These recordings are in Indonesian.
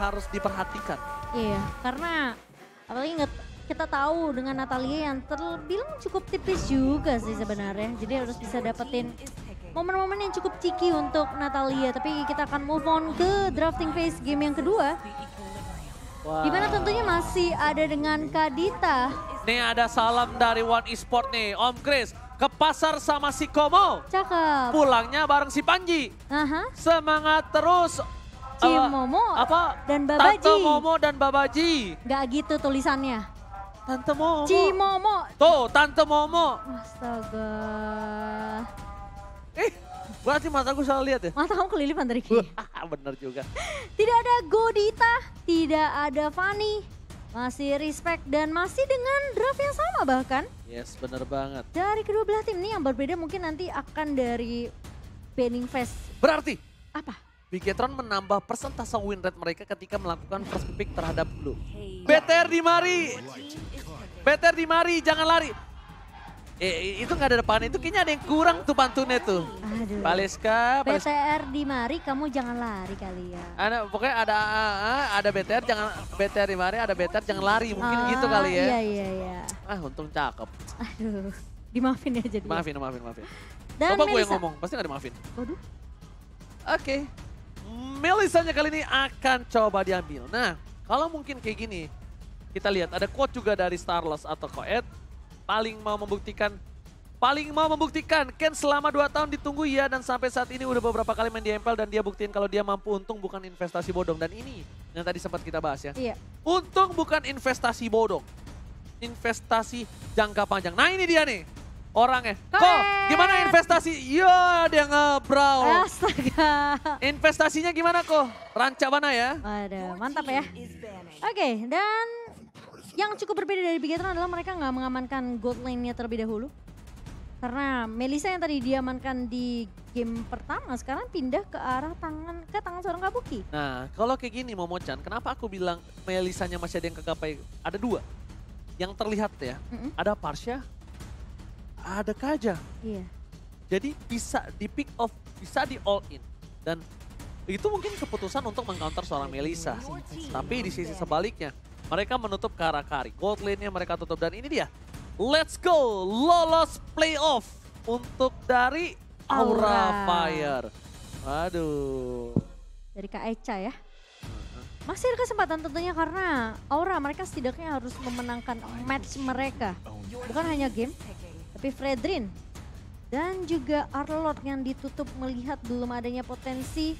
harus diperhatikan. Iya, karena apalagi inget kita tahu dengan Natalia yang terbilang cukup tipis juga sih sebenarnya. Jadi harus bisa dapetin momen-momen yang cukup ciki untuk Natalia. Tapi kita akan move on ke drafting phase game yang kedua. Wow. Dimana tentunya masih ada dengan Kadita. Nih ada salam dari One Esport nih, Om Chris. Ke pasar sama si Komo. Cakep. Pulangnya bareng si Panji. Aha. Semangat terus Eh, Cimomo uh, apa? dan Babaji. Tante Momo dan Babaji. Gak gitu tulisannya. Tante Momo. Cimomo. Tuh, Tante Momo. Astaga. Eh, berarti mataku salah lihat ya? Mata kamu kelilipan dari kiri. Bener juga. tidak ada Godita, tidak ada Fanny, masih respect dan masih dengan draft yang sama bahkan. Yes, bener banget. Dari kedua belah tim ini yang berbeda mungkin nanti akan dari Benning Fest. Berarti? Apa? Bigetron menambah persentase win rate mereka ketika melakukan first pick terhadap Blue. BTR di Mari! Better di Mari, jangan lari! Eh, eh, itu nggak ada depan itu kayaknya ada yang kurang tuh pantunnya tuh. Aduh. Paleska, BTR di mari kamu jangan lari kali ya. Ada pokoknya ada ah, ah, ada BTR jangan BTR di mari ada BTR jangan lari mungkin ah, gitu kali ya. Iya iya iya. Ah untung cakep. Aduh. Dimaafin ya jadi. Maafin maafin maafin. Dan Coba gue yang ngomong, pasti gak dimaafin. Waduh. Oke. Okay. Melisanya kali ini akan coba diambil. Nah, kalau mungkin kayak gini, kita lihat ada quote juga dari Starless atau Koet. Paling mau membuktikan, paling mau membuktikan Ken selama 2 tahun ditunggu ya dan sampai saat ini udah beberapa kali main di MPL dan dia buktiin kalau dia mampu untung bukan investasi bodong. Dan ini yang tadi sempat kita bahas ya. Iya. Untung bukan investasi bodong, investasi jangka panjang. Nah ini dia nih orangnya. Kok gimana investasi? Yo dia ngebrau. Astaga. Investasinya gimana kok? Rancak mana ya? Ada mantap ya. Oke okay, dan yang cukup berbeda dari Big adalah mereka nggak mengamankan gold lane-nya terlebih dahulu. Karena Melisa yang tadi diamankan di game pertama sekarang pindah ke arah tangan ke tangan seorang Kabuki. Nah, kalau kayak gini Momo-chan, kenapa aku bilang Melisanya masih ada yang kegapai? Ada dua yang terlihat ya. Mm -hmm. Ada Parsha, ada kajah, Iya. Jadi bisa di pick off, bisa di all in. Dan itu mungkin keputusan untuk mengcounter seorang Melisa. Tapi di sisi iya. sebaliknya, mereka menutup ke arah Kari. Gold lane-nya mereka tutup dan ini dia. Let's go, lolos playoff untuk dari Aura, Aura. Fire. Aduh. Dari Kak Eca ya. Masih ada kesempatan tentunya karena Aura mereka setidaknya harus memenangkan match mereka. Bukan hanya game, Pifredrin dan juga Arlord yang ditutup melihat belum adanya potensi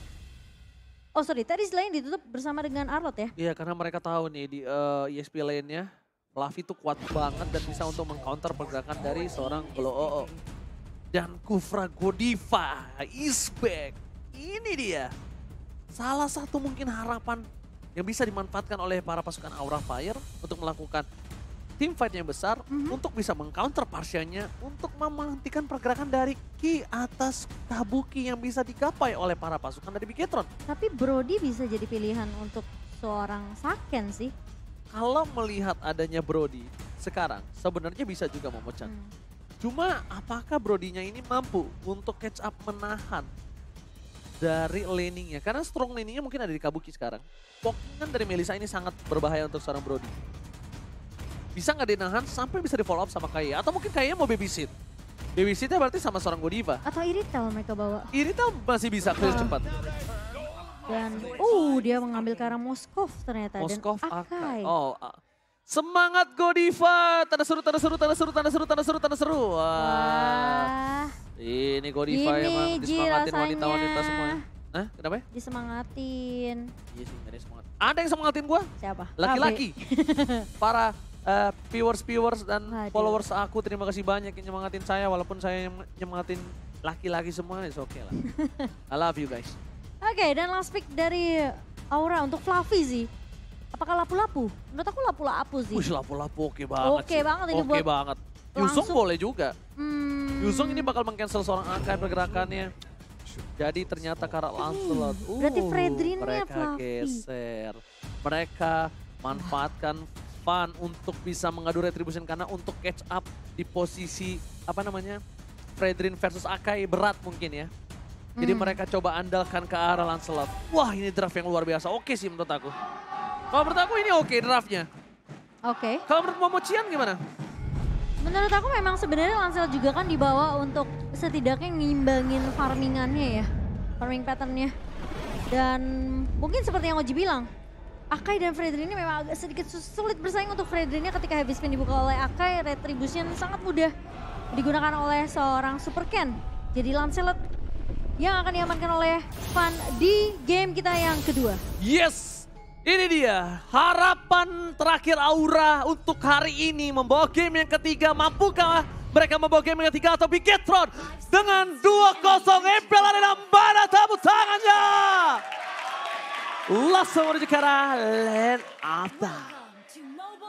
Oh sorry, tadi selain ditutup bersama dengan Arlot ya? Iya karena mereka tahu nih di uh, eh, ESP lane-nya Lavi itu kuat banget dan bisa untuk mengcounter pergerakan dari seorang Goloo. Dan Kufra Godiva is back. Ini dia. Salah satu mungkin harapan yang bisa dimanfaatkan oleh para pasukan Aura Fire untuk melakukan team fight yang besar mm -hmm. untuk bisa mengcounter parsianya untuk menghentikan pergerakan dari Ki atas Kabuki yang bisa digapai oleh para pasukan dari Bigetron. Tapi Brody bisa jadi pilihan untuk seorang Saken sih. Kalau melihat adanya Brody sekarang sebenarnya bisa juga memecat. Hmm. Cuma apakah Brodinya ini mampu untuk catch up menahan dari laningnya. Karena strong laningnya mungkin ada di Kabuki sekarang. Pokingan dari Melisa ini sangat berbahaya untuk seorang Brody bisa nggak dinahan sampai bisa di follow up sama Kaya? Atau mungkin Kaya mau babysit? Babysitnya berarti sama seorang Godiva. Atau Irital mereka bawa. Irital masih bisa clear iya. cepat. Dan, uh dia mengambil ke arah Moskov ternyata. Moskov dan Akai. Akai. Oh, Semangat Godiva, tanda seru, tanda seru, tanda seru, tanda seru, tanda seru, tanda seru. Wah. Wah. Ini Godiva yang emang disemangatin wanita-wanita semua. Hah? Kenapa ya? Disemangatin. Iya sih, ada semangat. Ada yang semangatin gue? Siapa? Laki-laki. Para uh, viewers viewers dan Hadir. followers aku terima kasih banyak yang nyemangatin saya walaupun saya nyemangatin laki-laki semua itu oke okay lah. I love you guys. Oke okay, dan last pick dari Aura untuk Fluffy sih. Apakah lapu-lapu? Menurut aku lapu-lapu sih. Wih lapu-lapu oke okay banget Oke okay banget oke okay banget. Yusung boleh juga. Hmm. Yusung ini bakal mengcancel seorang angka pergerakannya. Jadi ternyata karena Lancelot. Uh, Berarti Fredrin Mereka Fluffy. geser. Mereka manfaatkan Evan untuk bisa mengadu retribution karena untuk catch up di posisi apa namanya Fredrin versus Akai berat mungkin ya. Jadi hmm. mereka coba andalkan ke arah Lancelot. Wah ini draft yang luar biasa. Oke sih menurut aku. Kalau menurut aku ini oke draftnya. Oke. Okay. Kalau menurut cian gimana? Menurut aku memang sebenarnya Lancelot juga kan dibawa untuk setidaknya ngimbangin farmingannya ya. Farming patternnya. Dan mungkin seperti yang Oji bilang, Akai dan Fredrin ini memang agak sedikit sulit bersaing untuk Fredrinnya ketika heavy spin dibuka oleh Akai, Retribution sangat mudah digunakan oleh seorang Super Ken. Jadi Lancelot yang akan diamankan oleh Van di game kita yang kedua. Yes, ini dia harapan terakhir Aura untuk hari ini membawa game yang ketiga. Mampukah mereka membawa game yang ketiga atau Bigetron dengan 2-0 Impel Arena Mbana tabut tangannya? Lasso Land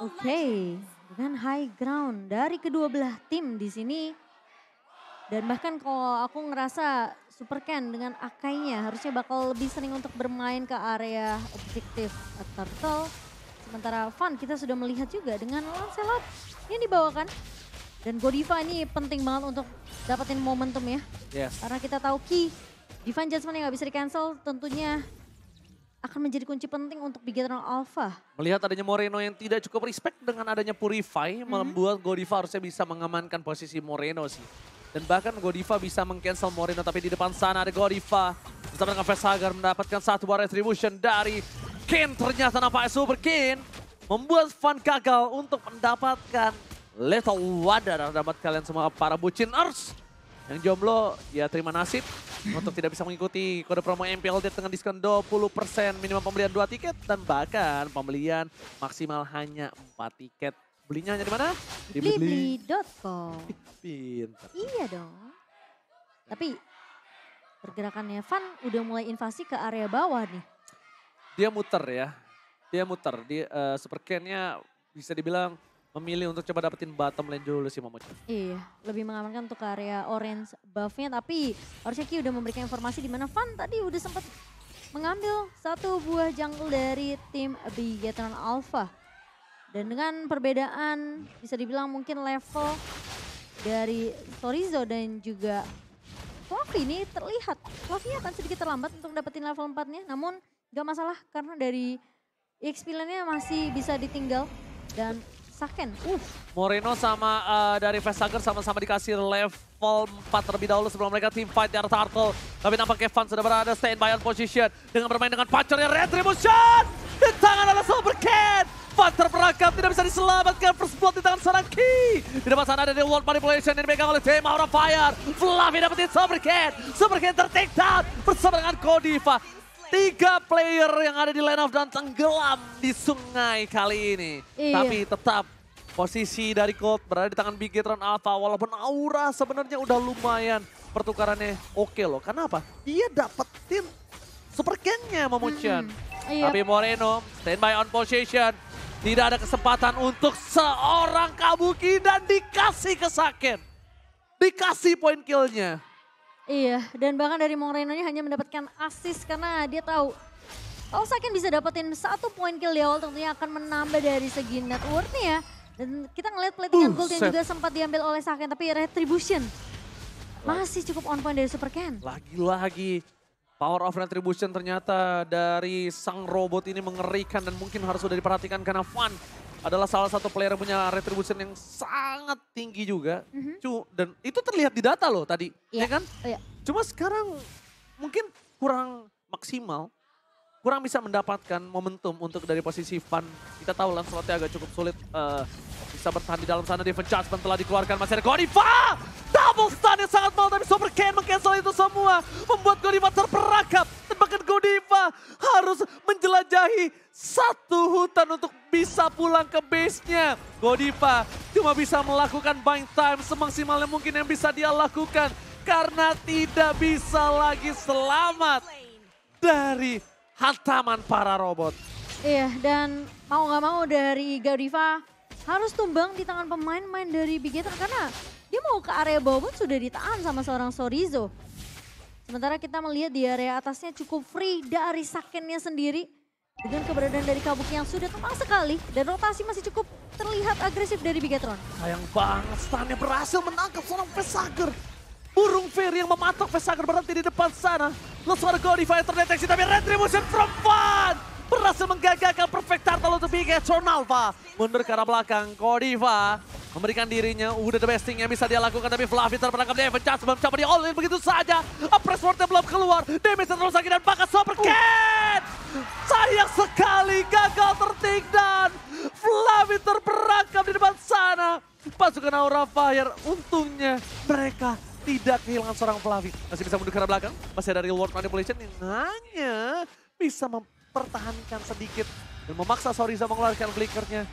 Oke, dengan high ground dari kedua belah tim di sini. Dan bahkan kalau aku ngerasa Super Ken dengan akainya harusnya bakal lebih sering untuk bermain ke area objektif turtle. Sementara Fun kita sudah melihat juga dengan Lancelot yang dibawakan. Dan Godiva ini penting banget untuk dapetin momentum ya. Yes. Karena kita tahu Ki, Divine Judgment yang gak bisa di cancel tentunya akan menjadi kunci penting untuk Big Alpha. Melihat adanya Moreno yang tidak cukup respect dengan adanya Purify, mm -hmm. membuat Godiva harusnya bisa mengamankan posisi Moreno sih. Dan bahkan Godiva bisa mengcancel Moreno, tapi di depan sana ada Godiva. Bersama dengan Vesagar mendapatkan satu buah retribution dari Kane. Ternyata nampaknya Super Kane membuat Van gagal untuk mendapatkan Lethal wadah Dan dapat kalian semua para bucin Yang jomblo, ya terima nasib untuk tidak bisa mengikuti kode promo MPL Date dengan diskon 20% minimal pembelian 2 tiket dan bahkan pembelian maksimal hanya 4 tiket. Belinya hanya di mana? blibli.com. Pintar. Iya dong. Tapi pergerakannya Van udah mulai invasi ke area bawah nih. Dia muter ya. Dia muter. Dia uh, eh, super bisa dibilang memilih untuk coba dapetin bottom lane dulu sih Momochi. Iya, lebih mengamankan untuk area orange buffnya tapi harusnya Ki udah memberikan informasi di mana Fan tadi udah sempat mengambil satu buah jungle dari tim Bigetron Alpha. Dan dengan perbedaan bisa dibilang mungkin level dari Torizo dan juga Fluffy ini terlihat. Fluffy akan sedikit terlambat untuk dapetin level 4-nya namun gak masalah karena dari experience-nya masih bisa ditinggal dan Saken. Uh. Moreno sama uh, dari Vestager sama-sama dikasih level 4 terlebih dahulu sebelum mereka team fight di Turtle. Tapi nampaknya Evan sudah berada stay in by on position dengan bermain dengan pacarnya Retribution. Di tangan oleh Silver Cat. Van terperangkap, tidak bisa diselamatkan. First blood di tangan seorang Ki. Di depan sana ada The World Manipulation yang dipegang oleh Team Aura Fire. Fluffy dapetin Silver Cat. Silver Cat tertakedown bersama dengan Kodiva. Tiga player yang ada di line of dan tenggelam di sungai kali ini. Iya. Tapi tetap posisi dari Colt berada di tangan Big Gatron Alpha. Walaupun Aura sebenarnya udah lumayan pertukarannya oke loh. Kenapa? apa? Dia dapetin super gennya sama Mm -hmm. Iya. Tapi Moreno standby on position. Tidak ada kesempatan untuk seorang Kabuki dan dikasih ke Saken. Dikasih poin killnya. Iya, dan bahkan dari nya hanya mendapatkan asis karena dia tahu kalau Sakin bisa dapetin satu poin kill di awal tentunya akan menambah dari segi net worth ya. Dan kita ngeliat pelitikan uh, gold yang juga sempat diambil oleh Sakin tapi Retribution masih cukup on point dari Super Ken. Lagi-lagi power of Retribution ternyata dari sang robot ini mengerikan dan mungkin harus sudah diperhatikan karena Fun adalah salah satu player yang punya retribution yang sangat tinggi juga. Mm -hmm. Dan itu terlihat di data loh tadi, yeah. ya iya. kan? Yeah. Cuma sekarang mungkin kurang maksimal, kurang bisa mendapatkan momentum untuk dari posisi fun. Kita tahu Lancelotnya agak cukup sulit uh, bisa bertahan di dalam sana. Defense judgment telah dikeluarkan, masih ada Godiva! Double stun yang sangat mau tapi Super Ken mengcancel itu semua. Membuat Godiva terperangkap. Bahkan Godiva harus menjelajahi satu hutan untuk bisa pulang ke base-nya. Godiva cuma bisa melakukan buying time semaksimalnya mungkin yang bisa dia lakukan. Karena tidak bisa lagi selamat dari hantaman para robot. Iya, dan mau gak mau dari Godiva harus tumbang di tangan pemain-pemain dari Big karena dia mau ke area bawah pun sudah ditahan sama seorang Sorizo. Sementara kita melihat di area atasnya cukup free dari Sakennya sendiri. Dengan keberadaan dari Kabuki yang sudah tepat sekali dan rotasi masih cukup terlihat agresif dari Bigatron. Sayang banget, stunnya berhasil menangkap seorang Vesager. Burung Fairy yang mematok Vesager berhenti di depan sana. Lesuara Godify terdeteksi tapi Retribution from Fun berhasil menggagalkan perfect turtle untuk Big Edson Mundur ke arah belakang, Kodiva memberikan dirinya. Udah the best thing yang bisa dia lakukan. Tapi Fluffy terperangkap di Evan Chance mencapai dia all in begitu saja. Press wardnya belum keluar. Damage terus lagi dan bakal super cat. Sayang sekali gagal dan Fluffy terperangkap di depan sana. Pasukan Aura Fire. Untungnya mereka tidak kehilangan seorang Fluffy. Masih bisa mundur ke arah belakang. Masih ada reward manipulation yang hanya bisa mem pertahankan sedikit. Dan memaksa Soriza mengeluarkan flickernya.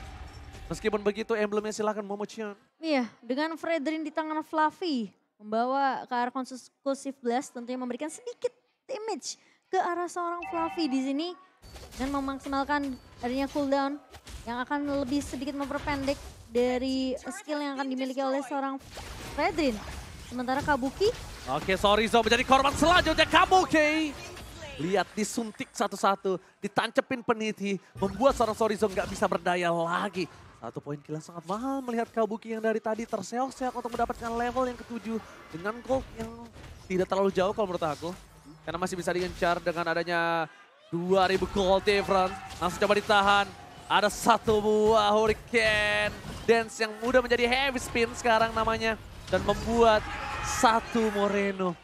Meskipun begitu emblemnya silahkan Momocion. Iya, dengan Fredrin di tangan Fluffy. Membawa ke arah Concussive Blast tentunya memberikan sedikit damage ke arah seorang Fluffy di sini. Dan memaksimalkan adanya cooldown yang akan lebih sedikit memperpendek dari skill yang akan dimiliki oleh seorang Fredrin. Sementara Kabuki. Oke, Sorizo menjadi korban selanjutnya Kabuki. Lihat disuntik satu-satu, ditancepin peniti, membuat seorang Sorizo nggak bisa berdaya lagi. Satu poin kilang sangat mahal melihat Kabuki yang dari tadi terseok-seok untuk mendapatkan level yang ketujuh dengan gold yang tidak terlalu jauh kalau menurut aku. Karena masih bisa digencar dengan adanya 2000 gold different. Langsung coba ditahan. Ada satu buah hurricane dance yang mudah menjadi heavy spin sekarang namanya. Dan membuat satu Moreno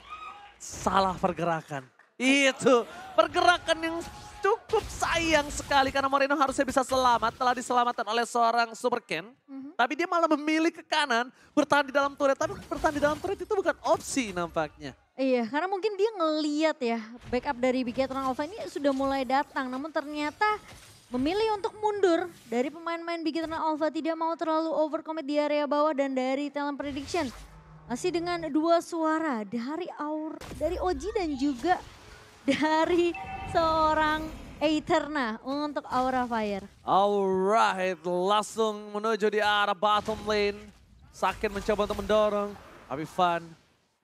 salah pergerakan. Itu pergerakan yang cukup sayang sekali karena Moreno harusnya bisa selamat telah diselamatkan oleh seorang Super Ken. Mm -hmm. Tapi dia malah memilih ke kanan bertahan di dalam turret. Tapi bertahan di dalam turret itu bukan opsi nampaknya. Iya karena mungkin dia ngeliat ya backup dari Bigetron Alpha ini sudah mulai datang. Namun ternyata memilih untuk mundur dari pemain-pemain Bigetron Alpha tidak mau terlalu overcommit di area bawah dan dari talent prediction. Masih dengan dua suara dari Aur, dari Oji dan juga dari seorang Eterna untuk Aura Fire. Alright, langsung menuju di arah bottom lane. Sakit mencoba untuk mendorong. Arifan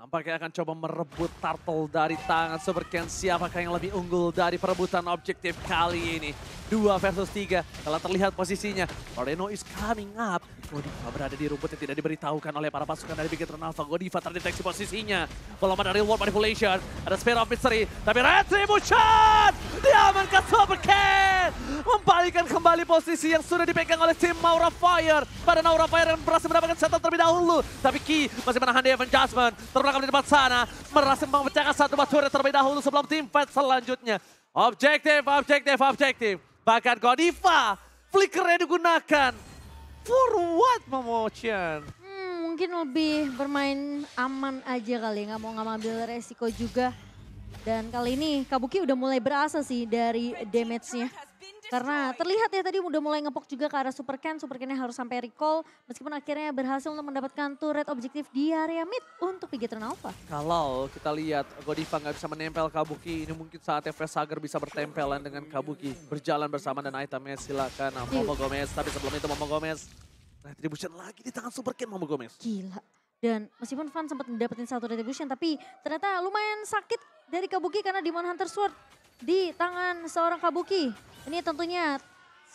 Nampaknya akan coba merebut turtle dari tangan Super Ken. Siapakah yang lebih unggul dari perebutan objektif kali ini? Dua versus tiga. Telah terlihat posisinya. Moreno is coming up. Godiva berada di rumput yang tidak diberitahukan oleh para pasukan dari Big Eternal Alpha. Godiva terdeteksi posisinya. Belum dari World manipulation. Ada sphere of mystery. Tapi retribution! Diamankan Super Ken! Membalikan kembali posisi yang sudah dipegang oleh tim Maura Fire. Pada Maura Fire yang berhasil mendapatkan setup terlebih dahulu. Tapi Ki masih menahan Devon Jasmine seragam di depan sana. Merasa memecahkan satu batu terlebih dahulu sebelum tim fight selanjutnya. Objektif, objektif, objektif. Bahkan Godiva, flickernya digunakan. For what, motion Hmm, mungkin lebih bermain aman aja kali, ya. nggak mau ngambil resiko juga. Dan kali ini Kabuki udah mulai berasa sih dari damage-nya. Karena terlihat ya tadi udah mulai ngepok juga ke arah Super Ken. Super Ken harus sampai recall. Meskipun akhirnya berhasil untuk mendapatkan turret objektif di area mid untuk Pigetron nova. Kalau kita lihat Godiva nggak bisa menempel Kabuki. Ini mungkin saatnya Fresh Sager bisa bertempelan dengan Kabuki. Berjalan bersama dan itemnya silakan nah, Momo iya. Gomez. Tapi sebelum itu Momo Gomez. Nah, retribution lagi di tangan Super Ken Momo Gomez. Gila. Dan meskipun fan sempat mendapatkan satu retribution tapi ternyata lumayan sakit dari Kabuki karena Demon Hunter Sword di tangan seorang Kabuki. Ini tentunya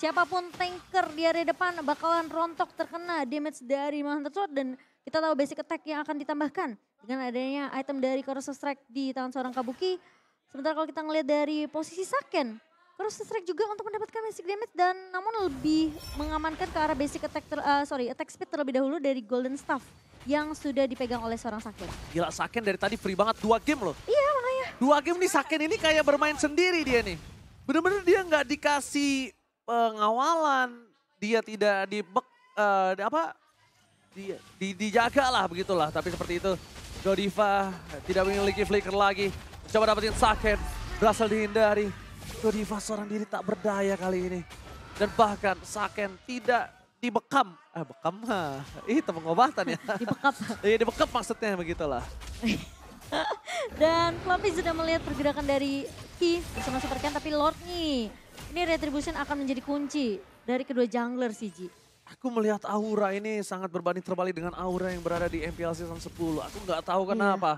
siapapun tanker di area depan bakalan rontok terkena damage dari Monster Sword dan kita tahu basic attack yang akan ditambahkan dengan adanya item dari Corrosive Strike di tangan seorang Kabuki. Sementara kalau kita ngelihat dari posisi Saken, Corrosive Strike juga untuk mendapatkan basic damage dan namun lebih mengamankan ke arah basic attack, ter, uh, sorry, attack speed terlebih dahulu dari Golden Staff yang sudah dipegang oleh seorang Saken. Gila Saken dari tadi free banget dua game loh. Iya makanya. Dua game nih Saken ini kayak bermain sendiri dia nih. Bener-bener dia nggak dikasih pengawalan, eh, dia tidak eh, di uh, apa, di, di, dijaga lah begitulah. Tapi seperti itu, Godiva tidak memiliki flicker lagi. Coba dapetin Saken, berhasil dihindari. Godiva seorang diri tak berdaya kali ini. Dan bahkan Saken tidak dibekam. Eh bekam mah, itu pengobatan ya. dibekap. Iya dibekap maksudnya begitulah. Dan Fluffy sudah melihat pergerakan dari Ki bersama Super Ken, tapi Lord nih. Ini Retribution akan menjadi kunci dari kedua jungler sih Aku melihat aura ini sangat berbanding terbalik dengan aura yang berada di MPL season 10. Aku nggak tahu iya. kenapa. Yeah.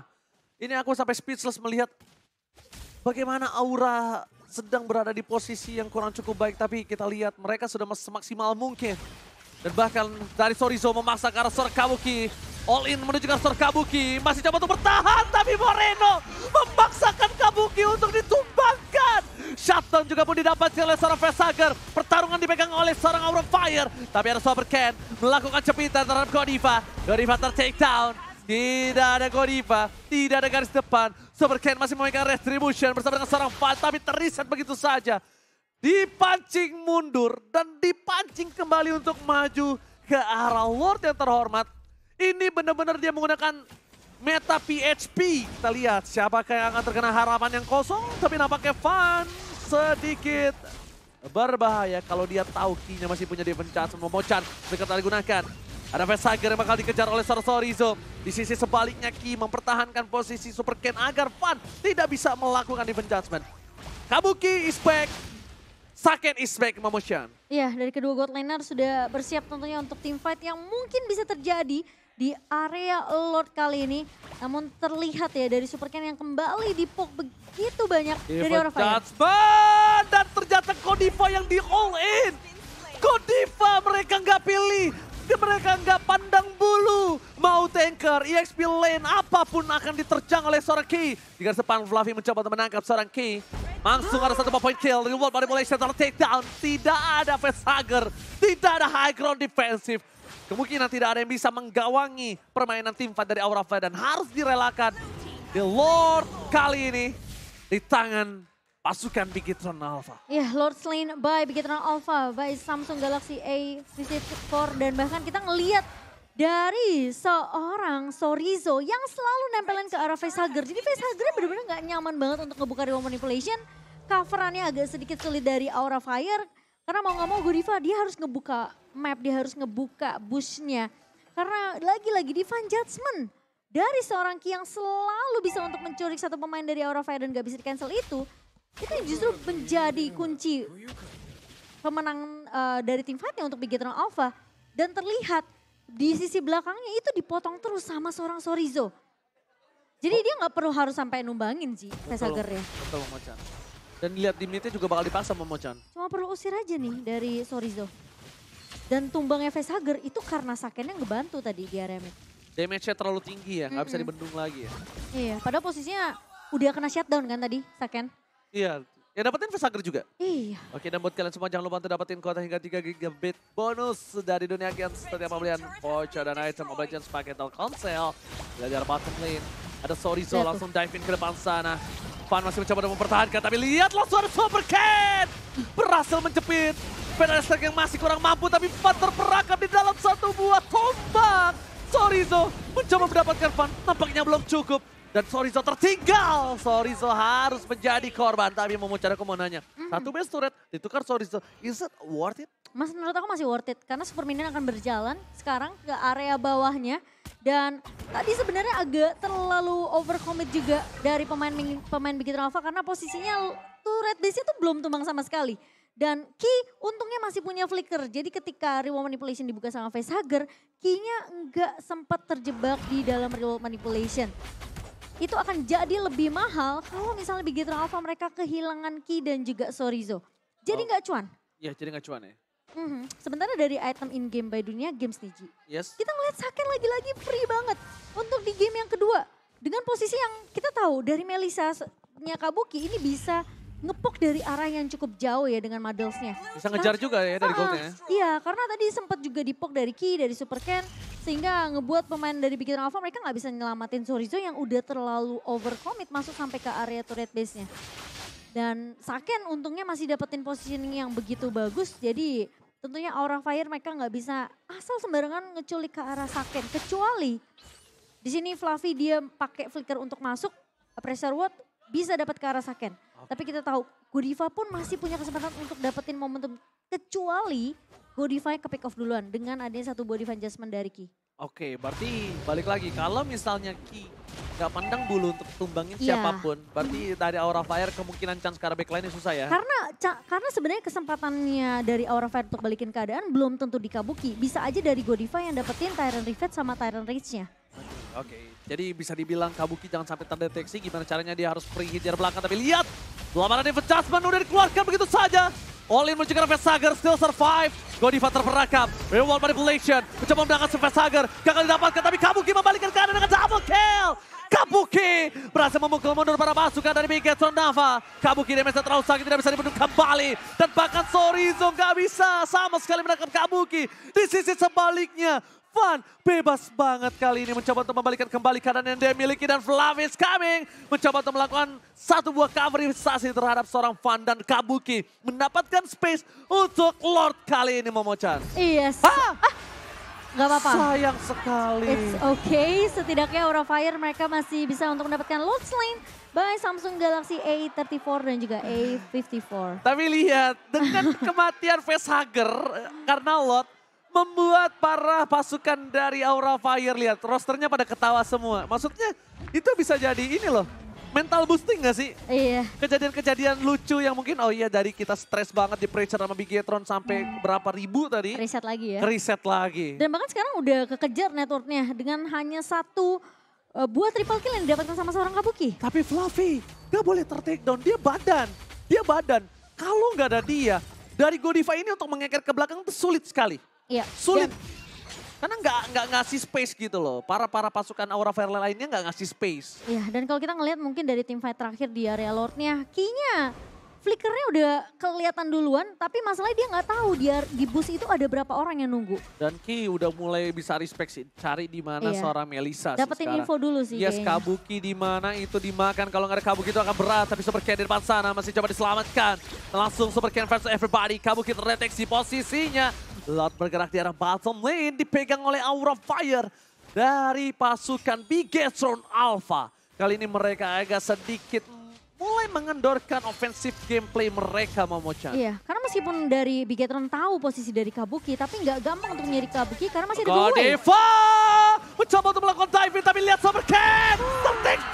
Ini aku sampai speechless melihat bagaimana aura sedang berada di posisi yang kurang cukup baik. Tapi kita lihat mereka sudah semaksimal mungkin. Dan bahkan dari Sorizo memaksa ke arah Kabuki All in menuju Karstor Kabuki. Masih coba untuk bertahan tapi Moreno memaksakan Kabuki untuk ditumbangkan. Shutdown juga pun didapatkan oleh seorang Vesager. Pertarungan dipegang oleh seorang Aura Fire. Tapi ada Sober Ken melakukan cepitan terhadap Godiva. Godiva tertake down. Tidak ada Godiva, tidak ada garis depan. Sober Ken masih memegang Retribution bersama dengan seorang Fal. Tapi teriset begitu saja. Dipancing mundur dan dipancing kembali untuk maju ke arah Lord yang terhormat ini benar-benar dia menggunakan meta PHP. Kita lihat siapakah yang akan terkena harapan yang kosong. Tapi nampaknya fun sedikit berbahaya kalau dia tahu kinya masih punya di pencet. Momocan Mochan. kali gunakan. Ada Vesager yang bakal dikejar oleh Sorsorizo. Di sisi sebaliknya Ki mempertahankan posisi Super Ken agar Van tidak bisa melakukan defense judgment. Kabuki is back. Saken is back Iya, dari kedua God Laner sudah bersiap tentunya untuk team fight yang mungkin bisa terjadi di area Lord kali ini. Namun terlihat ya dari Supercan yang kembali dipok begitu banyak Even dari orang Judgment! Dan ternyata Kodiva yang di all in. Kodiva mereka nggak pilih. Mereka nggak pandang bulu. Mau tanker, EXP lane, apapun akan diterjang oleh seorang Ki. Di garis depan Fluffy mencoba menangkap seorang Ki. Langsung ada satu point kill. Reward manipulation, take down. Tidak ada face hugger. Tidak ada high ground defensive. Kemungkinan tidak ada yang bisa menggawangi permainan tim fight dari Aura Fire dan harus direlakan The Lord kali ini di tangan pasukan Bigitron Alpha. Iya, yeah, Lord Slain by Bigitron Alpha, by Samsung Galaxy A 54 dan bahkan kita ngeliat dari seorang Sorizo yang selalu nempelin ke arah facehugger. Jadi facehugger benar-benar nggak nyaman banget untuk ngebuka real manipulation. Coverannya agak sedikit sulit dari Aura Fire. Karena mau gak mau Godiva dia harus ngebuka map, dia harus ngebuka busnya. Karena lagi-lagi Divan judgment dari seorang Ki yang selalu bisa untuk mencuri satu pemain dari Aura Fire dan gak bisa di cancel itu, itu justru menjadi kunci pemenang uh, dari tim fightnya untuk Eternal Alpha. Dan terlihat di sisi belakangnya itu dipotong terus sama seorang Sorizo. Jadi oh. dia nggak perlu harus sampai numbangin sih ya. Betul, betul betul. Dan lihat di minitnya juga bakal dipaksa sama Mochan. Cuma perlu usir aja nih dari Sorizo. Dan tumbangnya Vesager itu karena yang ngebantu tadi di mid. Damage-nya terlalu tinggi ya, nggak -hmm. gak bisa dibendung lagi ya. Iya, padahal posisinya udah kena shutdown kan tadi Saken. Iya, Ya dapetin Vesager juga? Iya. Oke dan buat kalian semua jangan lupa untuk dapetin kuota hingga 3 gigabit bonus dari dunia games setiap pembelian voucher dan item Legends pakai telkomsel. Belajar bottom lane. Ada Sorizo langsung dive in ke depan sana. Van masih mencoba untuk mempertahankan, tapi lihatlah suara Super Cat! Berhasil menjepit. Pedestrian yang masih kurang mampu, tapi pan terperangkap di dalam satu buah tombak. Sorizo mencoba mendapatkan Van, tampaknya belum cukup. Dan Sorizo tertinggal. Sorizo harus menjadi korban, tapi mau cara kemenangannya. nanya, Satu base turret, ditukar Sorizo. Is it worth it? Mas, menurut aku masih worth it, karena Superminion akan berjalan sekarang ke area bawahnya. Dan tadi sebenarnya agak terlalu overcommit juga dari pemain pemain Bigit Alpha karena posisinya tuh red base-nya tuh belum tumbang sama sekali. Dan Ki untungnya masih punya flicker. Jadi ketika reward manipulation dibuka sama face hugger, Ki-nya enggak sempat terjebak di dalam reward manipulation. Itu akan jadi lebih mahal kalau misalnya Big Alpha mereka kehilangan Ki dan juga Sorizo. Jadi enggak oh. cuan. Iya jadi enggak cuan ya. Mm-hmm. Sementara dari item in game by dunia games nih Yes. Kita ngeliat Saken lagi-lagi free banget untuk di game yang kedua. Dengan posisi yang kita tahu dari Melisa nya Kabuki ini bisa ngepok dari arah yang cukup jauh ya dengan modelsnya. Bisa ngejar nah, juga ya dari uh, uh-uh. goldnya. Ya? Iya karena tadi sempat juga dipok dari Ki, dari Super Ken. Sehingga ngebuat pemain dari Bikin Alpha mereka nggak bisa nyelamatin Sorizo yang udah terlalu over commit masuk sampai ke area turret base-nya. Dan Saken untungnya masih dapetin positioning yang begitu bagus. Jadi tentunya aura fire mereka nggak bisa asal sembarangan ngeculik ke arah Saken. Kecuali di sini Fluffy dia pakai flicker untuk masuk, pressure ward bisa dapat ke arah Saken. Tapi kita tahu Godiva pun masih punya kesempatan untuk dapetin momentum. Kecuali Godiva yang ke pick off duluan dengan adanya satu body adjustment dari Ki. Oke, okay, berarti balik lagi. Kalau misalnya Ki nggak pandang bulu untuk tumbangin yeah. siapapun. Berarti dari Aura Fire kemungkinan chance Karabek lainnya susah ya? Karena karena sebenarnya kesempatannya dari Aura Fire untuk balikin keadaan belum tentu dikabuki. Bisa aja dari Godiva yang dapetin Tyrant Rivet sama Tyrant Rage-nya. Oke, okay. jadi bisa dibilang Kabuki jangan sampai terdeteksi gimana caranya dia harus free hit belakang. Tapi lihat, lamaran Rivet Judgment udah dikeluarkan begitu saja. All in menuju ke still survive. Godiva terperangkap, reward manipulation, mencoba menangkan Sager, gagal didapatkan tapi Kabuki membalikkan keadaan dengan double kill. Kabuki berhasil memukul mundur para pasukan dari Big Nava. Kabuki damage terlalu sakit tidak bisa dibendung kembali. Dan bahkan Sorizo gak bisa sama sekali menangkap Kabuki. Di sisi sebaliknya Fun bebas banget kali ini mencoba untuk membalikan kembali keadaan yang dia miliki dan is coming mencoba untuk melakukan satu buah coverisasi terhadap seorang Fun. dan Kabuki mendapatkan space untuk Lord kali ini memocan. Yes. Iya ah! Ah! Gak apa-apa. Sayang sekali. It's okay, setidaknya Aura Fire mereka masih bisa untuk mendapatkan load lane by Samsung Galaxy A34 dan juga A54. Tapi lihat, dengan kematian Facehugger karena lot membuat para pasukan dari Aura Fire lihat rosternya pada ketawa semua. Maksudnya itu bisa jadi ini loh, mental boosting gak sih? Iya. Kejadian-kejadian lucu yang mungkin oh iya dari kita stres banget di pressure sama Bigetron sampai berapa ribu tadi. Reset lagi ya. Reset lagi. Dan bahkan sekarang udah kekejar networknya dengan hanya satu uh, buah triple kill yang didapatkan sama seorang Kabuki. Tapi Fluffy gak boleh tertake down, dia badan. Dia badan. Kalau gak ada dia, dari Godiva ini untuk mengeker ke belakang itu sulit sekali. Iya. Sulit. Dan karena nggak nggak ngasih space gitu loh. Para para pasukan Aura Verle lainnya nggak ngasih space. Iya, dan kalau kita ngelihat mungkin dari tim fight terakhir di area Lordnya, kinya, flickernya udah kelihatan duluan, tapi masalahnya dia nggak tahu dia di bus itu ada berapa orang yang nunggu. Dan Ki udah mulai bisa respect sih, cari di mana iya. seorang Melisa. Dapetin info dulu sih. Yes, kayaknya. Kabuki di mana itu dimakan. Kalau nggak ada Kabuki itu akan berat, tapi Super Ken di depan sana masih coba diselamatkan. Langsung Super Ken versus everybody. Kabuki terdeteksi posisinya. Lord bergerak di arah bottom lane, dipegang oleh Aura Fire dari pasukan Bigetron Alpha. Kali ini mereka agak sedikit mulai mengendorkan ofensif gameplay mereka Momochan. Iya, karena meskipun dari Bigetron tahu posisi dari Kabuki, tapi nggak gampang untuk nyari Kabuki karena masih ada dua Godiva mencoba untuk melakukan diving, tapi lihat Summer Cat,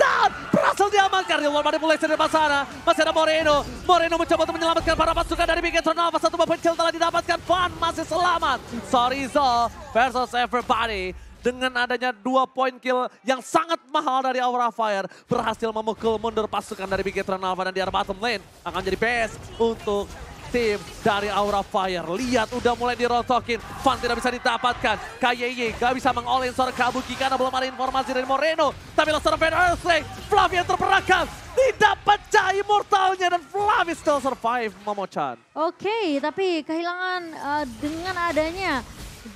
down, berhasil diamankan. Rilwan mulai dari sana, masih ada Moreno. Moreno mencoba untuk menyelamatkan para pasukan dari Bigetron. Nova satu buah kecil telah didapatkan, Fan masih selamat. Sorry Sorizo versus everybody dengan adanya dua point kill yang sangat mahal dari Aura Fire berhasil memukul mundur pasukan dari Big Eternal Alpha dan di arah bottom lane akan jadi best untuk tim dari Aura Fire. Lihat udah mulai dirotokin. Fan tidak bisa didapatkan. KYY gak bisa mengolin suara Kabuki karena belum ada informasi dari Moreno. Tapi seorang Ben Earthquake. Flavia terperangkap. Tidak pecah immortalnya dan Flavi still survive Momochan. Oke, okay, tapi kehilangan uh, dengan adanya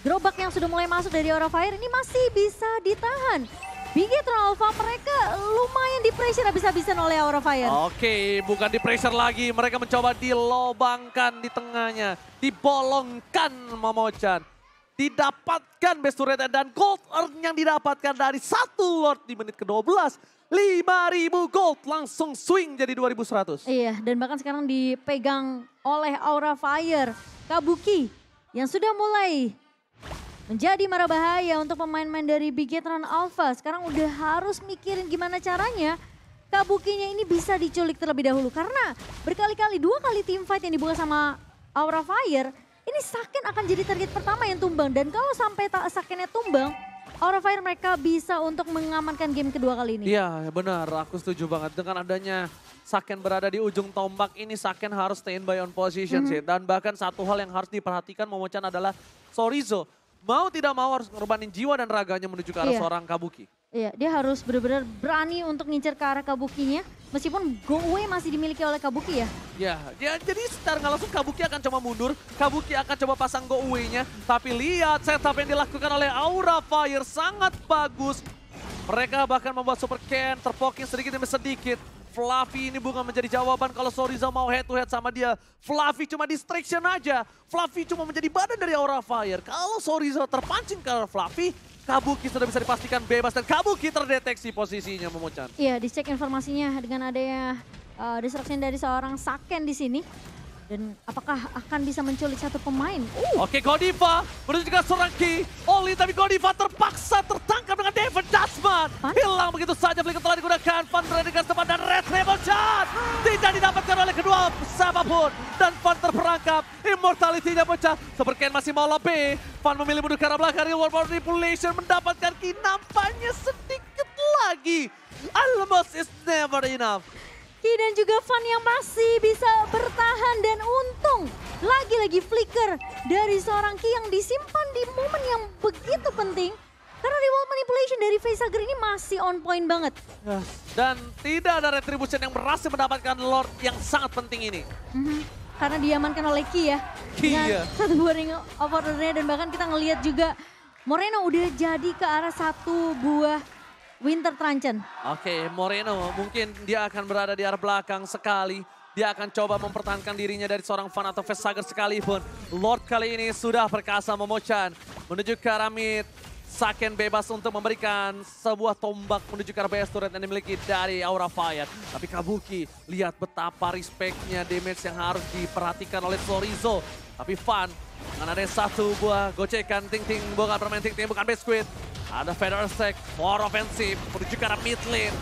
Gerobak yang sudah mulai masuk dari Aura Fire ini masih bisa ditahan. Bigetron Alpha mereka lumayan di pressure habis-habisan oleh Aura Fire. Oke, bukan di pressure lagi. Mereka mencoba dilobangkan di tengahnya. Dibolongkan Momochan. Didapatkan best turret dan gold earn yang didapatkan dari satu Lord di menit ke-12. 5.000 gold langsung swing jadi 2.100. Iya, dan bahkan sekarang dipegang oleh Aura Fire. Kabuki yang sudah mulai Menjadi marah bahaya untuk pemain-pemain dari Bigetron Alpha. Sekarang udah harus mikirin gimana caranya Kabukinya ini bisa diculik terlebih dahulu. Karena berkali-kali, dua kali team fight yang dibuka sama Aura Fire, ini Saken akan jadi target pertama yang tumbang. Dan kalau sampai tak Sakennya tumbang, Aura Fire mereka bisa untuk mengamankan game kedua kali ini. Iya benar, aku setuju banget dengan adanya Saken berada di ujung tombak ini Saken harus by on position mm -hmm. sih. Dan bahkan satu hal yang harus diperhatikan Momochan adalah Sorizo mau tidak mau harus ngorbanin jiwa dan raganya menuju ke arah iya. seorang Kabuki. Iya, dia harus benar-benar berani untuk ngincer ke arah Kabukinya. Meskipun go away masih dimiliki oleh Kabuki ya. Iya. ya jadi secara nggak langsung Kabuki akan coba mundur. Kabuki akan coba pasang go away-nya. Tapi lihat setup yang dilakukan oleh Aura Fire sangat bagus. Mereka bahkan membuat Super Ken terpoking sedikit demi sedikit. Fluffy ini bukan menjadi jawaban kalau Soriza mau head to head sama dia. Fluffy cuma distraction aja. Fluffy cuma menjadi badan dari Aura Fire. Kalau Soriza terpancing ke Fluffy, Kabuki sudah bisa dipastikan bebas dan Kabuki terdeteksi posisinya Momocan. Iya, dicek informasinya dengan adanya uh, distraction dari seorang Saken di sini. Dan apakah akan bisa menculik satu pemain? Uh. Oke, Godiva menuju ke seorang Ki. Oli, tapi Godiva terpaksa tertangkap dengan David Dasman. Hilang begitu saja, beli telah digunakan. Van dengan teman dan Red Rebel Chat. Tidak didapatkan oleh kedua siapapun. Dan Van terperangkap. Immortality-nya pecah. Supercan masih mau lebih. Van memilih mundur ke arah belakang. Reward Manipulation mendapatkan Ki. Nampaknya sedikit lagi. Almost is never enough dan juga Fun yang masih bisa bertahan dan untung. Lagi-lagi flicker dari seorang Ki yang disimpan di momen yang begitu penting. Karena reward manipulation dari Facehager ini masih on point banget. Eh, dan tidak ada retribution yang berhasil mendapatkan Lord yang sangat penting ini. Mm -hmm. Karena diamankan oleh Ki ya. Ki ya. Satu boarding of ordernya dan bahkan kita ngelihat juga Moreno udah jadi ke arah satu buah Winter Trancen. Oke, okay, Moreno mungkin dia akan berada di arah belakang sekali. Dia akan coba mempertahankan dirinya dari seorang fan atau Vestager sekalipun. Lord kali ini sudah perkasa memocan. Menuju ke arah mid. Saken bebas untuk memberikan sebuah tombak menuju ke arah BS turret yang dimiliki dari Aura Fire. Tapi Kabuki, lihat betapa respectnya damage yang harus diperhatikan oleh Florizo. Tapi Fan, dengan ada satu buah gocekan, ting-ting, bukan permain ting-ting, bukan biskuit. Ada Fedor Sek, more offensive, menuju ke arah mid lane.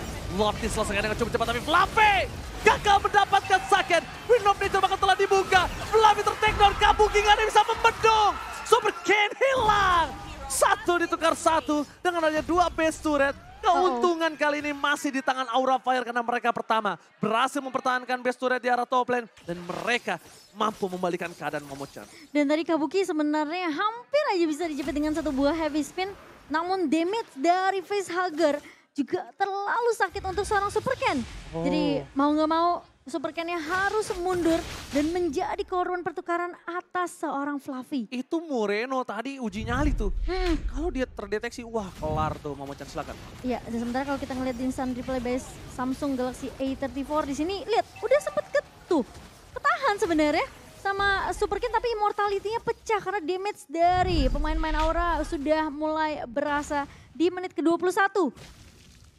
di selesaikan dengan cukup cepat, tapi Flavie gagal mendapatkan second. of Nature bakal telah dibuka. Flavie nggak ada yang bisa membendung. Super Kane hilang. Satu ditukar satu dengan hanya dua base turret. Keuntungan oh. kali ini masih di tangan Aura Fire karena mereka pertama berhasil mempertahankan base turret di arah top lane. Dan mereka mampu membalikan keadaan Momochan. Dan tadi Kabuki sebenarnya hampir aja bisa dijepit dengan satu buah heavy spin. Namun damage dari facehugger juga terlalu sakit untuk seorang Super Ken. Oh. Jadi mau nggak mau Super Kennya harus mundur dan menjadi korban pertukaran atas seorang Fluffy. Itu Moreno tadi uji nyali tuh. Hmm. Kalau dia terdeteksi, wah kelar tuh mau Chan silakan. Iya, dan sementara kalau kita ngeliat di instant replay base Samsung Galaxy A34 di sini, lihat udah sempet ketuh. Ketahan sebenarnya sama Superkin tapi immortality-nya pecah karena damage dari pemain-pemain Aura sudah mulai berasa di menit ke-21.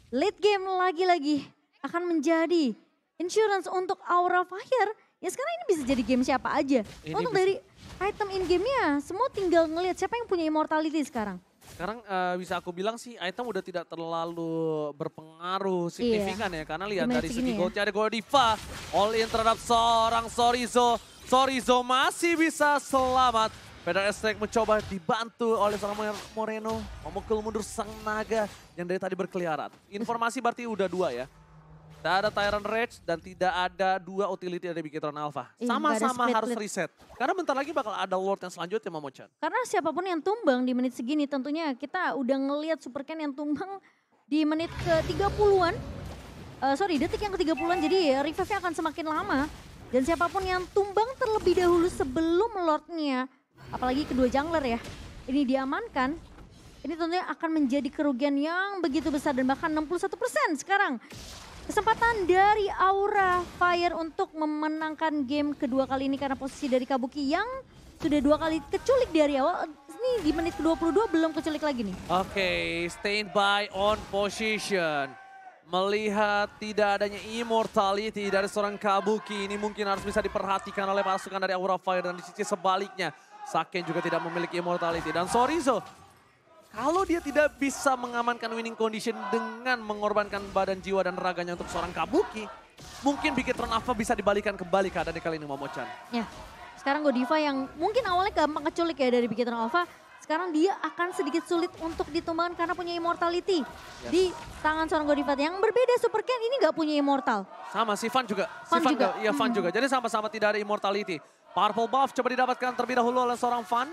Late game lagi-lagi akan menjadi insurance untuk Aura Fire. Ya sekarang ini bisa jadi game siapa aja. Ini untuk bisa. dari item in game game-nya semua tinggal ngelihat siapa yang punya immortality sekarang. Sekarang uh, bisa aku bilang sih item udah tidak terlalu berpengaruh iya. signifikan iya. ya. Karena lihat dari segi goldnya ya. ada Goldiva. All in terhadap seorang Sorizo. Sorry, Sorizo masih bisa selamat. Pedal Estrek mencoba dibantu oleh seorang Moreno. Memukul mundur sang naga yang dari tadi berkeliaran. Informasi berarti udah dua ya. Tidak ada Tyrant Rage dan tidak ada dua utility dari Bikitron Alpha. Sama-sama harus reset. Karena bentar lagi bakal ada Lord yang selanjutnya mau Chan. Karena siapapun yang tumbang di menit segini tentunya kita udah ngeliat Super Ken yang tumbang di menit ke-30-an. Uh, eh, sorry, detik yang ke-30-an jadi revive-nya akan semakin lama. Dan siapapun yang tumbang terlebih dahulu sebelum lordnya, apalagi kedua jungler ya, ini diamankan, ini tentunya akan menjadi kerugian yang begitu besar dan bahkan 61% sekarang. Kesempatan dari Aura Fire untuk memenangkan game kedua kali ini karena posisi dari Kabuki yang sudah dua kali keculik dari awal. Ini di menit ke-22 belum keculik lagi nih. Oke, okay, by on position melihat tidak adanya immortality dari seorang Kabuki ini mungkin harus bisa diperhatikan oleh pasukan dari Aura Fire dan di sisi sebaliknya Saken juga tidak memiliki immortality dan Sorizo kalau dia tidak bisa mengamankan winning condition dengan mengorbankan badan jiwa dan raganya untuk seorang Kabuki mungkin bikin turn apa bisa dibalikan kembali keadaan kali ini Momo-chan. Ya. Sekarang Godiva yang mungkin awalnya gampang keculik ya dari bikin Alpha sekarang dia akan sedikit sulit untuk ditumbangkan karena punya immortality yes. di tangan seorang Godivat. Yang berbeda Super Ken ini nggak punya immortal. Sama si Fan juga. Fan si juga. Iya fan hmm. juga. Jadi sama-sama tidak ada immortality. Purple buff coba didapatkan terlebih dahulu oleh seorang fan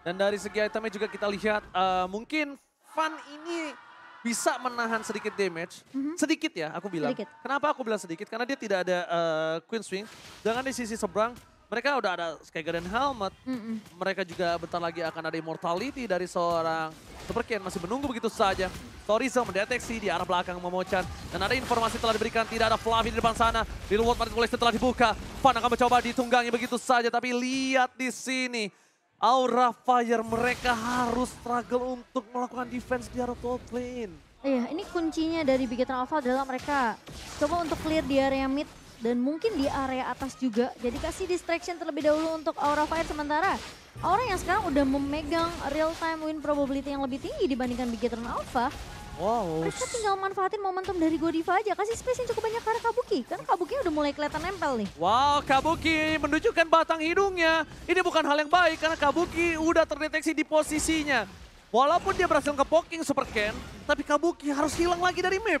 Dan dari segi itemnya juga kita lihat uh, mungkin fan ini bisa menahan sedikit damage, mm -hmm. sedikit ya aku bilang. Sedikit. Kenapa aku bilang sedikit? Karena dia tidak ada uh, Queen Swing. Dengan di sisi seberang mereka udah ada Skager dan Helmet. Mm -mm. Mereka juga bentar lagi akan ada Immortality dari seorang superkian. Masih menunggu begitu saja. Torizo mendeteksi di arah belakang memocan. Dan ada informasi telah diberikan, tidak ada Flavi di depan sana. Di luar World Marketplace telah dibuka. Fan akan mencoba ditunggangi begitu saja, tapi lihat di sini. Aura Fire mereka harus struggle untuk melakukan defense di arah top lane. Iya, ini kuncinya dari bigetron Alpha adalah mereka coba untuk clear di area mid dan mungkin di area atas juga. Jadi kasih distraction terlebih dahulu untuk Aura Fire sementara. Aura yang sekarang udah memegang real time win probability yang lebih tinggi dibandingkan Bigetron Alpha. Wow. Mereka tinggal manfaatin momentum dari Godiva aja. Kasih space yang cukup banyak karena Kabuki. Kan Kabuki udah mulai kelihatan nempel nih. Wow, Kabuki menunjukkan batang hidungnya. Ini bukan hal yang baik karena Kabuki udah terdeteksi di posisinya. Walaupun dia berhasil ke poking Super Ken, tapi Kabuki harus hilang lagi dari map.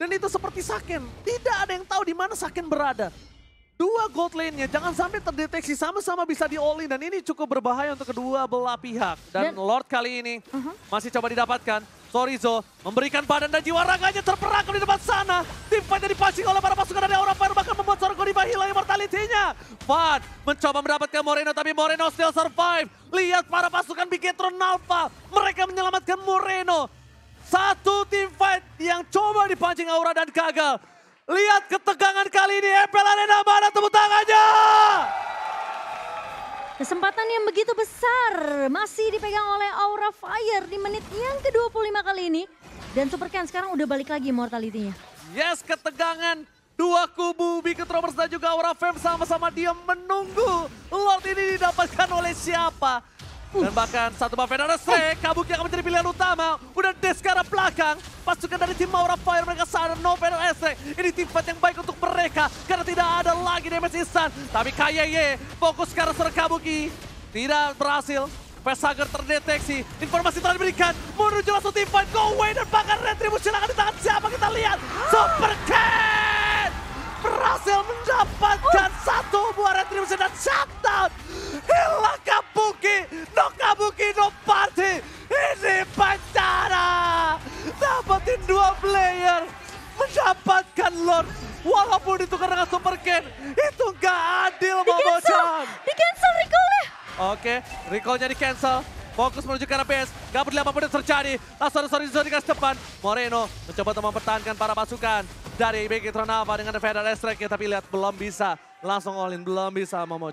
Dan itu seperti Saken. Tidak ada yang tahu di mana Saken berada. Dua gold lane-nya jangan sampai terdeteksi sama-sama bisa di all in. Dan ini cukup berbahaya untuk kedua belah pihak. Dan, dan Lord kali ini uh -huh. masih coba didapatkan. Sorizo memberikan badan dan jiwa raganya terperangkap di depan sana. Tim Fight dipancing oleh para pasukan dari Aura Fire bahkan membuat Sorgo Riba hilang immortality-nya. Fad mencoba mendapatkan Moreno tapi Moreno still survive. Lihat para pasukan Bigetron Alpha. Mereka menyelamatkan Moreno. Satu tim fight yang coba dipancing Aura dan gagal. Lihat ketegangan kali ini MPL Arena mana tepuk tangannya. Kesempatan yang begitu besar masih dipegang oleh Aura Fire di menit yang ke-25 kali ini. Dan Ken sekarang udah balik lagi mortalitinya. Yes, ketegangan Dua kubu Bikin Troopers dan juga Aura Fem sama-sama diam menunggu Lord ini didapatkan oleh siapa. Dan bahkan satu buff Fernanda Strike, Kabuki akan menjadi pilihan utama. Udah Des sekarang belakang. Pasukan dari tim Maura Fire mereka sadar no Venom Strike. Ini tim fight yang baik untuk mereka karena tidak ada lagi damage instan. Tapi Ye fokus sekarang serang Kabuki. Tidak berhasil. Pesager terdeteksi. Informasi telah diberikan. Menuju langsung tim fight. Go away dan bahkan retribution akan di tangan siapa kita lihat. Super Cat! berhasil mendapatkan oh. satu buah retribusi dan shutdown. Hilang Kabuki, no Kabuki, no party. Ini Pancara. Dapetin dua player, mendapatkan Lord. Walaupun ditukar dengan Super Ken, itu nggak adil, mau Chan. Di cancel recall-nya. Oke, recall-nya di cancel. Fokus menuju ke arah PS. Gak peduli apapun yang terjadi. Lazarus Horizon di depan. Moreno mencoba untuk mempertahankan para pasukan dari Becky Tronava dengan Feder Strike ya, tapi lihat belum bisa langsung all in, belum bisa momo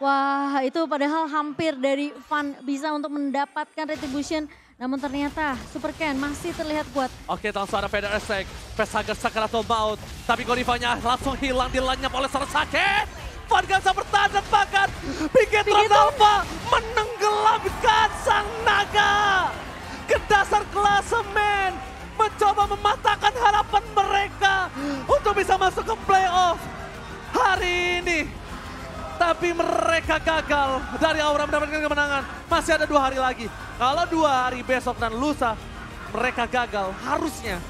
Wah itu padahal hampir dari Van bisa untuk mendapatkan retribution namun ternyata Super Ken masih terlihat kuat. Oke langsung ada Feder Strike, Pesager Sakaratul Maut. Tapi Gorifanya langsung hilang dilenyap oleh Sarasake. Van Gansa bertahan dan bahkan Becky Tronava menenggelamkan sang naga ke dasar klasemen mencoba mematahkan harapan mereka untuk bisa masuk ke playoff hari ini. Tapi mereka gagal dari Aura mendapatkan kemenangan. Masih ada dua hari lagi. Kalau dua hari besok dan lusa mereka gagal, harusnya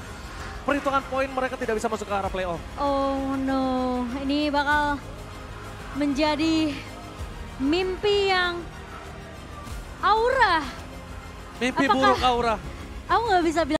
perhitungan poin mereka tidak bisa masuk ke arah playoff. Oh no, ini bakal menjadi mimpi yang Aura. Mimpi Apakah buruk Aura. Aku nggak bisa bilang.